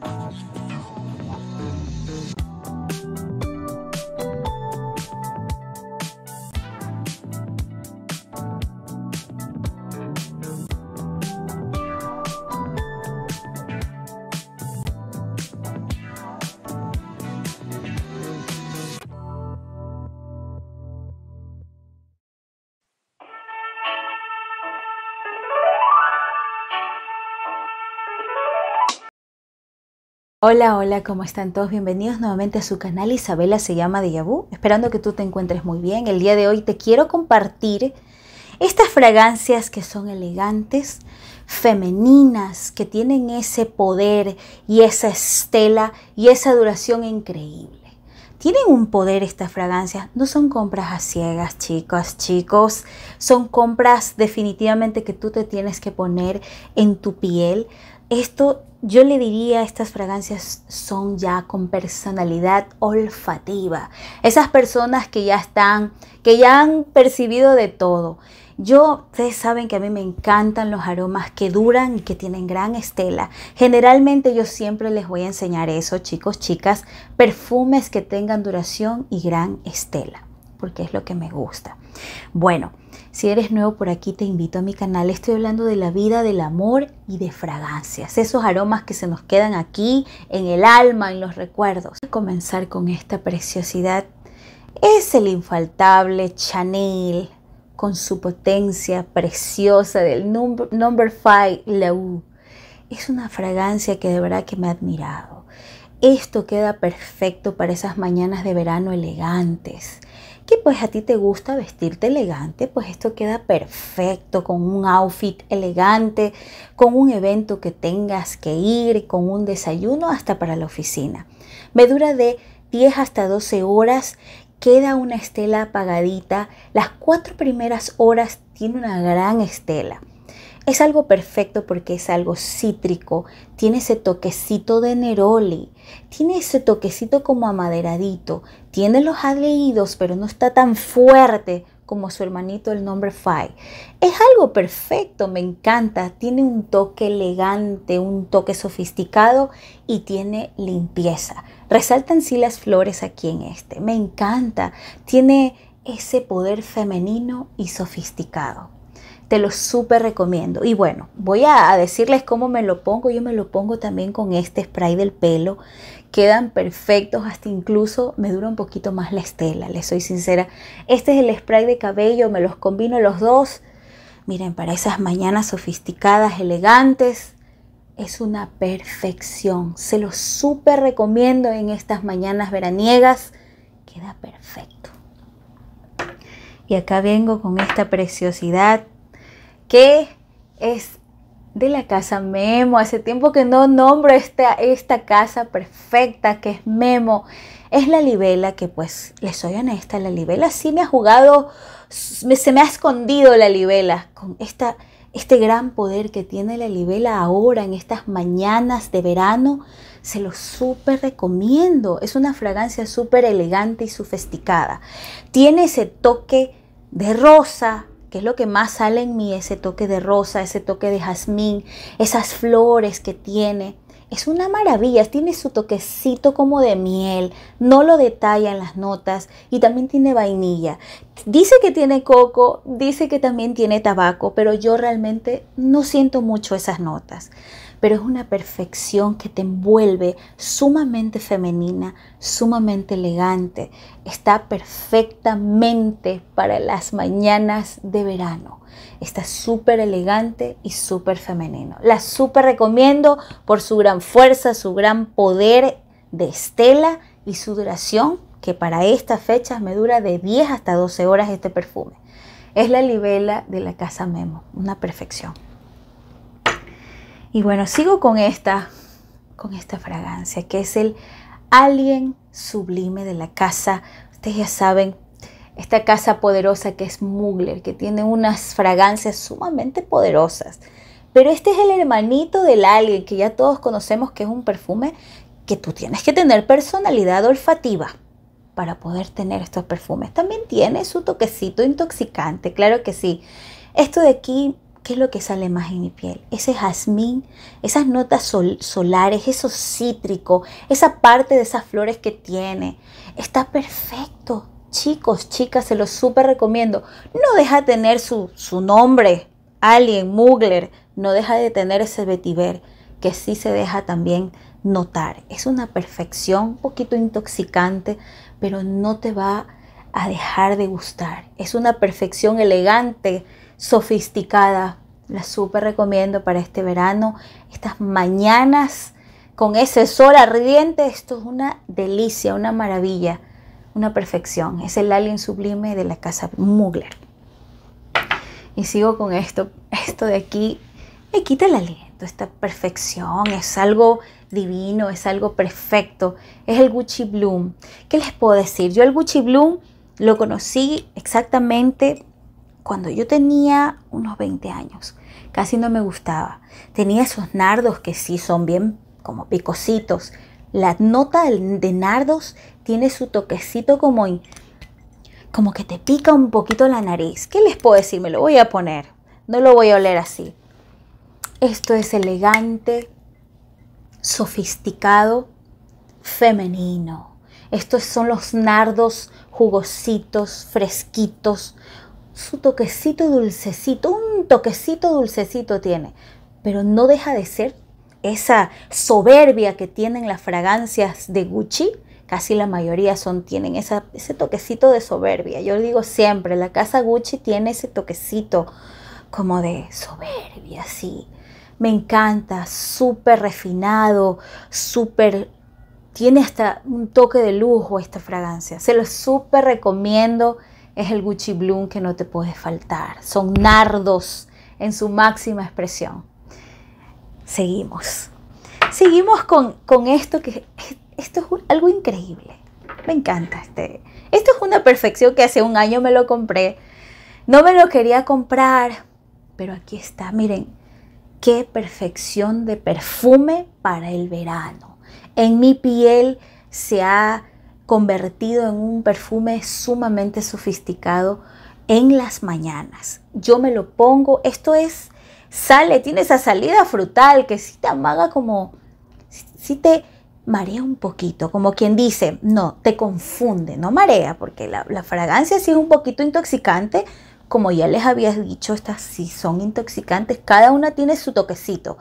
Thank you. Hola, hola, ¿cómo están todos? Bienvenidos nuevamente a su canal. Isabela se llama de esperando que tú te encuentres muy bien. El día de hoy te quiero compartir estas fragancias que son elegantes, femeninas, que tienen ese poder y esa estela y esa duración increíble. Tienen un poder estas fragancias, no son compras a ciegas, chicos, chicos, son compras definitivamente que tú te tienes que poner en tu piel. Esto yo le diría, estas fragancias son ya con personalidad olfativa. Esas personas que ya están, que ya han percibido de todo. Yo, ustedes saben que a mí me encantan los aromas que duran y que tienen gran estela. Generalmente yo siempre les voy a enseñar eso, chicos, chicas, perfumes que tengan duración y gran estela porque es lo que me gusta. Bueno, si eres nuevo por aquí, te invito a mi canal. Estoy hablando de la vida, del amor y de fragancias, esos aromas que se nos quedan aquí en el alma, en los recuerdos. Voy a comenzar con esta preciosidad. Es el infaltable Chanel con su potencia preciosa del number 5 U. Es una fragancia que de verdad que me ha admirado. Esto queda perfecto para esas mañanas de verano elegantes que pues a ti te gusta vestirte elegante, pues esto queda perfecto con un outfit elegante, con un evento que tengas que ir, con un desayuno hasta para la oficina. Me dura de 10 hasta 12 horas, queda una estela apagadita. Las cuatro primeras horas tiene una gran estela. Es algo perfecto porque es algo cítrico, tiene ese toquecito de neroli, tiene ese toquecito como amaderadito, tiene los adleídos, pero no está tan fuerte como su hermanito el nombre Five. Es algo perfecto, me encanta, tiene un toque elegante, un toque sofisticado y tiene limpieza. Resaltan sí las flores aquí en este, me encanta, tiene ese poder femenino y sofisticado te lo súper recomiendo. Y bueno, voy a, decirles cómo me lo pongo. Yo me lo pongo también con este spray del pelo. Quedan perfectos, hasta incluso me dura un poquito más la estela, les soy sincera. Este es el spray de cabello, me los combino los dos. Miren, para esas mañanas sofisticadas, elegantes, es una perfección. Se lo súper recomiendo en estas mañanas veraniegas. Queda perfecto. Y acá vengo con esta preciosidad que es de la casa Memo. Hace tiempo que no nombro esta, esta casa perfecta que es Memo. Es la libela que pues, les soy honesta, la libela sí me ha jugado, se me ha escondido la libela con esta, este gran poder que tiene la libela ahora en estas mañanas de verano. Se lo súper recomiendo. Es una fragancia súper elegante y sofisticada. Tiene ese toque de rosa, que es lo que más sale en mí, ese toque de rosa, ese toque de jazmín, esas flores que tiene. Es una maravilla, tiene su toquecito como de miel, no lo detalla en las notas y también tiene vainilla. Dice que tiene coco, dice que también tiene tabaco, pero yo realmente no siento mucho esas notas pero es una perfección que te envuelve sumamente femenina, sumamente elegante. Está perfectamente para las mañanas de verano. Está súper elegante y súper femenino. La súper recomiendo por su gran fuerza, su gran poder de estela y su duración, que para estas fechas me dura de 10 hasta 12 horas este perfume. Es la libela de la casa Memo, una perfección. Y bueno, sigo con esta, con esta fragancia que es el Alien Sublime de la casa. Ustedes ya saben, esta casa poderosa que es Mugler, que tiene unas fragancias sumamente poderosas. Pero este es el hermanito del Alien, que ya todos conocemos que es un perfume que tú tienes que tener personalidad olfativa para poder tener estos perfumes. También tiene su toquecito intoxicante, claro que sí. Esto de aquí ¿Qué es lo que sale más en mi piel? Ese jazmín, esas notas solares, eso cítrico, esa parte de esas flores que tiene. Está perfecto. Chicos, chicas, se los súper recomiendo. No deja de tener su, su nombre, Alien, Mugler. No deja de tener ese vetiver que sí se deja también notar. Es una perfección un poquito intoxicante, pero no te va a dejar de gustar. Es una perfección elegante sofisticada. La súper recomiendo para este verano, estas mañanas con ese sol ardiente. Esto es una delicia, una maravilla, una perfección. Es el alien sublime de la casa Mugler. Y sigo con esto. Esto de aquí me quita el aliento, esta perfección. Es algo divino, es algo perfecto. Es el Gucci Bloom. ¿Qué les puedo decir? Yo el Gucci Bloom lo conocí exactamente cuando yo tenía unos 20 años. Casi no me gustaba. Tenía esos nardos que sí son bien como picositos. La nota de nardos tiene su toquecito como, como que te pica un poquito la nariz. ¿Qué les puedo decir? Me lo voy a poner. No lo voy a oler así. Esto es elegante, sofisticado, femenino. Estos son los nardos jugositos, fresquitos, su toquecito dulcecito, un toquecito dulcecito tiene, pero no deja de ser esa soberbia que tienen las fragancias de Gucci, casi la mayoría son, tienen ese toquecito de soberbia. Yo digo siempre, la casa Gucci tiene ese toquecito como de soberbia, así Me encanta, súper refinado, súper... Tiene hasta un toque de lujo esta fragancia. Se lo súper recomiendo es el Gucci Bloom que no te puede faltar. Son nardos en su máxima expresión. Seguimos. Seguimos con, esto que esto es algo increíble. Me encanta este. Esto es una perfección que hace un año me lo compré. No me lo quería comprar, pero aquí está. Miren, qué perfección de perfume para el verano. En mi piel se ha convertido en un perfume sumamente sofisticado en las mañanas. Yo me lo pongo, esto es, sale, tiene esa salida frutal que sí te amaga como, sí te marea un poquito, como quien dice, no, te confunde, no marea, porque la, fragancia sí es un poquito intoxicante, como ya les había dicho, estas sí son intoxicantes, cada una tiene su toquecito.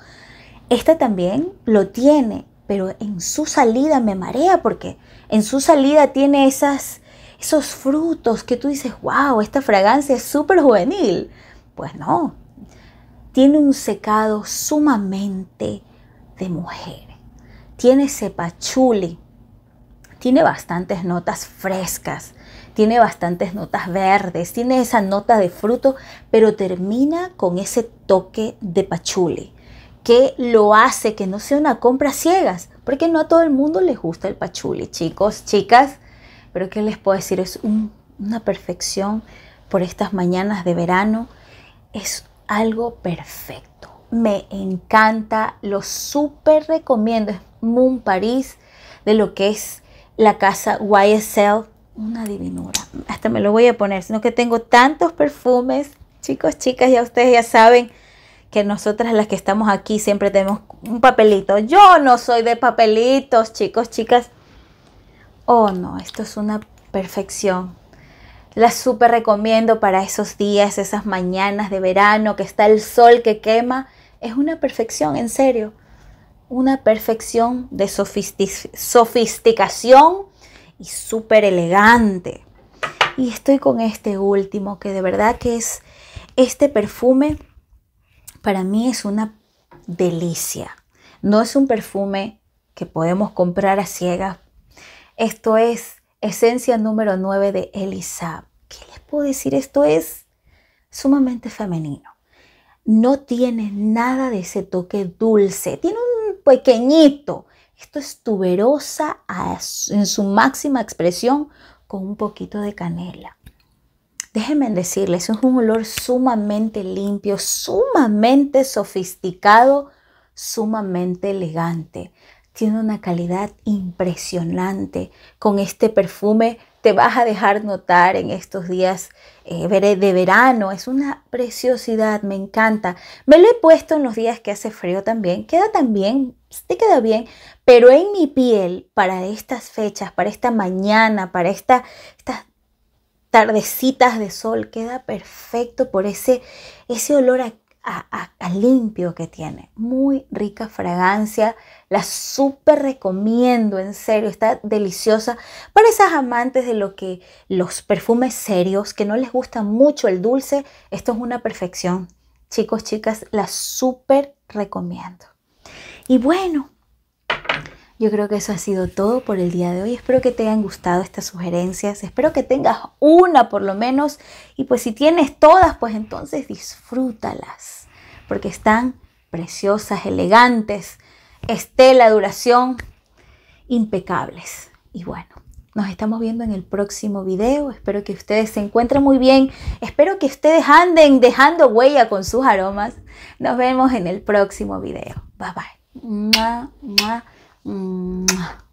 Esta también lo tiene, pero en su salida me marea porque en su salida tiene esas, esos frutos que tú dices, wow, esta fragancia es súper juvenil. Pues no, tiene un secado sumamente de mujer, tiene ese pachuli, tiene bastantes notas frescas, tiene bastantes notas verdes, tiene esa nota de fruto, pero termina con ese toque de pachuli que lo hace que no sea una compra ciegas, porque no a todo el mundo les gusta el pachuli, chicos, chicas, pero que les puedo decir? Es una perfección por estas mañanas de verano, es algo perfecto, me encanta, lo súper recomiendo, es Moon París, de lo que es la casa YSL, una divinura, hasta me lo voy a poner, sino que tengo tantos perfumes, chicos, chicas, ya ustedes ya saben, que nosotras las que estamos aquí siempre tenemos un papelito. Yo no soy de papelitos, chicos, chicas. Oh, no, esto es una perfección. La súper recomiendo para esos días, esas mañanas de verano que está el sol que quema. Es una perfección, en serio. Una perfección de sofisticación y súper elegante. Y estoy con este último que de verdad que es este perfume para mí es una delicia. No es un perfume que podemos comprar a ciegas. Esto es esencia número 9 de Elisa. ¿Qué les puedo decir? Esto es sumamente femenino. No tiene nada de ese toque dulce. Tiene un pequeñito. Esto es tuberosa en su máxima expresión con un poquito de canela. Déjenme decirles, es un olor sumamente limpio, sumamente sofisticado, sumamente elegante. Tiene una calidad impresionante. Con este perfume te vas a dejar notar en estos días eh, eh, de verano. Es una preciosidad, me encanta. Me lo he puesto en los días que hace frío también. Queda también, te queda bien, pero en mi piel para estas fechas, para esta mañana, para esta, estas tardecitas de sol, queda perfecto por ese, ese olor a, limpio que tiene. Muy rica fragancia, la súper recomiendo, en serio, está deliciosa para esas amantes de lo que los perfumes serios, que no les gusta mucho el dulce, esto es una perfección. Chicos, chicas, la súper recomiendo. Y bueno, yo creo que eso ha sido todo por el día de hoy. Espero que te hayan gustado estas sugerencias. Espero que tengas una por lo menos. Y pues si tienes todas, pues entonces disfrútalas. Porque están preciosas, elegantes. Estela, duración, impecables. Y bueno, nos estamos viendo en el próximo video. Espero que ustedes se encuentren muy bien. Espero que ustedes anden dejando huella con sus aromas. Nos vemos en el próximo video. Bye bye. 嗯。